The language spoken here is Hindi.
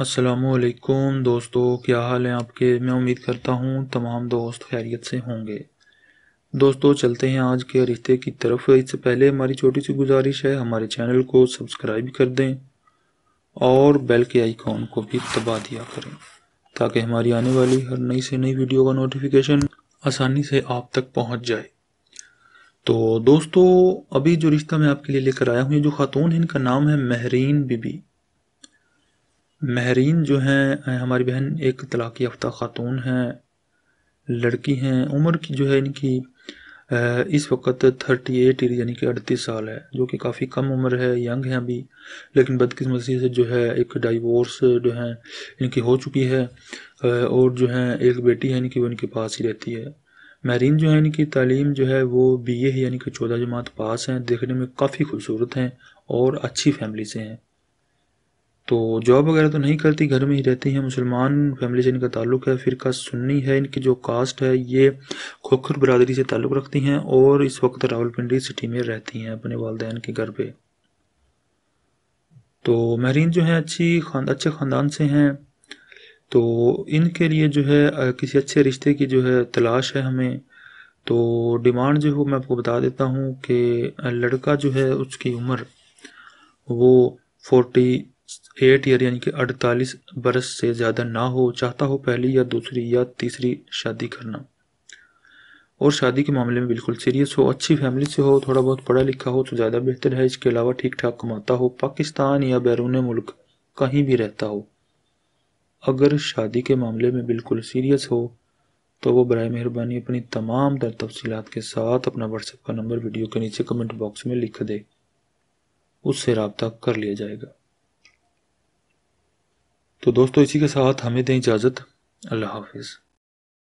असलकुम दोस्तों क्या हाल है आपके मैं उम्मीद करता हूँ तमाम दोस्त खैरियत से होंगे दोस्तों चलते हैं आज के रिश्ते की तरफ इससे पहले हमारी छोटी सी गुजारिश है हमारे चैनल को सब्सक्राइब कर दें और बेल के आइकॉन को भी दबा दिया करें ताकि हमारी आने वाली हर नई से नई वीडियो का नोटिफिकेशन आसानी से आप तक पहुँच जाए तो दोस्तों अभी जो रिश्ता मैं आपके लिए लेकर आया हूँ ये जो खातून है इनका नाम है महरीन बीबी महरीन जो हैं हमारी बहन एक तलाक़ याफ्ता ख़ातून हैं लड़की हैं उम्र की जो है इनकी इस वक्त थर्टी एट यानी कि अड़तीस साल है जो कि काफ़ी कम उम्र है यंग हैं अभी लेकिन बदकिस्मती से जो है एक डाइवोर्स जो है इनकी हो चुकी है और जो है एक बेटी है इनकी वो इनके पास ही रहती है महरीन जो है इनकी तालीम जो है वो बी ए यानी कि चौदह जमात पास हैं देखने में काफ़ी खूबसूरत हैं और अच्छी फैमिली से हैं तो जॉब वगैरह तो नहीं करती घर में ही रहती हैं मुसलमान फैमिली से इनका ताल्लुक़ है फिर का सुन्नी है इनकी जो कास्ट है ये खोखर बरदरी से ताल्लुक़ रखती हैं और इस वक्त रावलपिंडी सिटी में रहती हैं अपने वालदेन के घर पे तो महरीन जो है अच्छी खान अच्छे ख़ानदान से हैं तो इनके लिए जो है किसी अच्छे रिश्ते की जो है तलाश है हमें तो डिमांड जो है मैं आपको बता देता हूँ कि लड़का जो है उसकी उम्र वो फोर्टी एट ईयर यानी कि अड़तालीस बरस से ज़्यादा ना हो चाहता हो पहली या दूसरी या तीसरी शादी करना और शादी के मामले में बिल्कुल सीरियस हो अच्छी फैमिली से हो थोड़ा बहुत पढ़ा लिखा हो तो ज़्यादा बेहतर है इसके अलावा ठीक ठाक कमाता हो पाकिस्तान या बैरून मुल्क कहीं भी रहता हो अगर शादी के मामले में बिल्कुल सीरियस हो तो वो बर मेहरबानी अपनी तमाम दर तफसीत के साथ अपना व्हाट्सएप का नंबर वीडियो के नीचे कमेंट बॉक्स में लिख दे उससे रबता कर लिया जाएगा तो दोस्तों इसी के साथ हमें दें इजाज़त अल्लाह हाफिज़